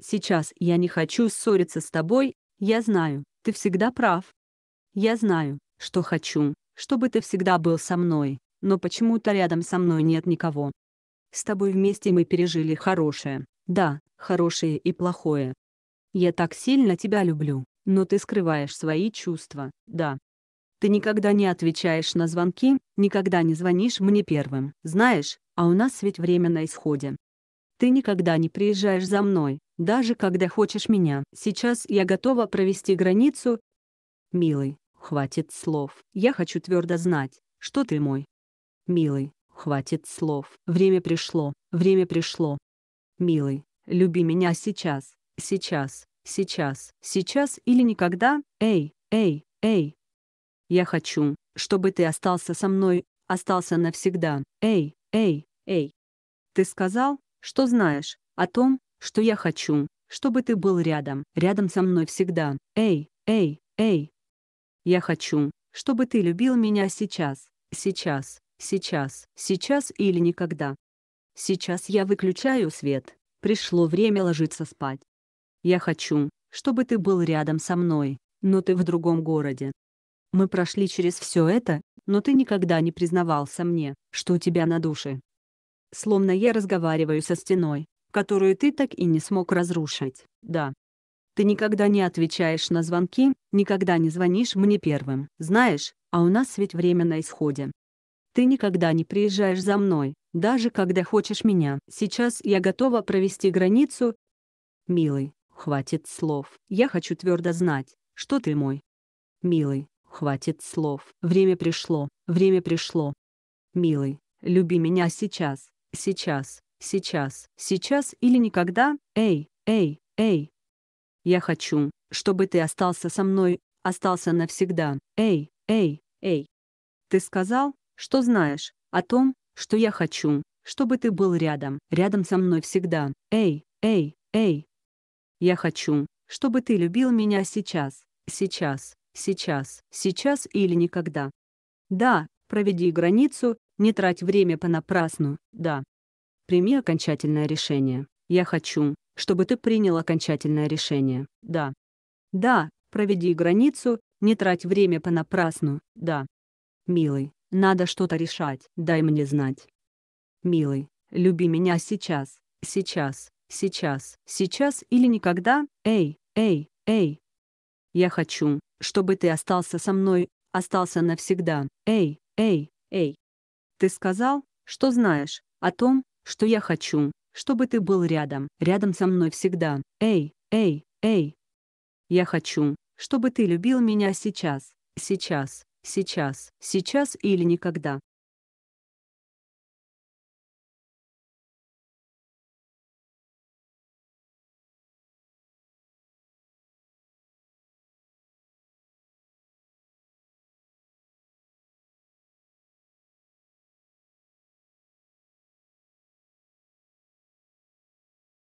Сейчас я не хочу ссориться с тобой, я знаю, ты всегда прав. Я знаю, что хочу, чтобы ты всегда был со мной, но почему-то рядом со мной нет никого. С тобой вместе мы пережили хорошее, да, хорошее и плохое. Я так сильно тебя люблю, но ты скрываешь свои чувства, да. Ты никогда не отвечаешь на звонки, никогда не звонишь мне первым, знаешь, а у нас ведь время на исходе. Ты никогда не приезжаешь за мной, даже когда хочешь меня. Сейчас я готова провести границу. Милый, хватит слов. Я хочу твердо знать, что ты мой. Милый, хватит слов. Время пришло, время пришло. Милый, люби меня сейчас, сейчас, сейчас, сейчас или никогда. Эй, эй, эй. Я хочу, чтобы ты остался со мной, остался навсегда. Эй, эй, эй. Ты сказал, что знаешь о том, что я хочу, чтобы ты был рядом, рядом со мной всегда. Эй, эй, эй. Я хочу, чтобы ты любил меня сейчас, сейчас, сейчас, сейчас или никогда. Сейчас я выключаю свет. Пришло время ложиться спать. Я хочу, чтобы ты был рядом со мной, но ты в другом городе. Мы прошли через все это, но ты никогда не признавался мне, что у тебя на душе. Словно я разговариваю со стеной, которую ты так и не смог разрушить. Да. Ты никогда не отвечаешь на звонки, никогда не звонишь мне первым. Знаешь, а у нас ведь время на исходе. Ты никогда не приезжаешь за мной, даже когда хочешь меня. Сейчас я готова провести границу. Милый, хватит слов. Я хочу твердо знать, что ты мой. Милый, хватит слов. Время пришло, время пришло. Милый, люби меня сейчас, сейчас. Сейчас, сейчас или никогда, эй, эй, эй. Я хочу, чтобы ты остался со мной, остался навсегда, эй, эй, эй. Ты сказал, что знаешь, о том, что я хочу, чтобы ты был рядом, рядом со мной всегда, эй, эй, эй. Я хочу, чтобы ты любил меня сейчас, сейчас, сейчас, сейчас или никогда. Да, проведи границу, не трать время понапрасну, да, Прими окончательное решение. Я хочу, чтобы ты принял окончательное решение. Да. Да, проведи границу, не трать время понапрасну. Да. Милый, надо что-то решать, дай мне знать. Милый, люби меня сейчас, сейчас, сейчас, сейчас или никогда, эй, эй, эй. Я хочу, чтобы ты остался со мной, остался навсегда, эй, эй, эй. Ты сказал, что знаешь о том, что я хочу, чтобы ты был рядом, рядом со мной всегда. Эй, эй, эй. Я хочу, чтобы ты любил меня сейчас, сейчас, сейчас, сейчас или никогда.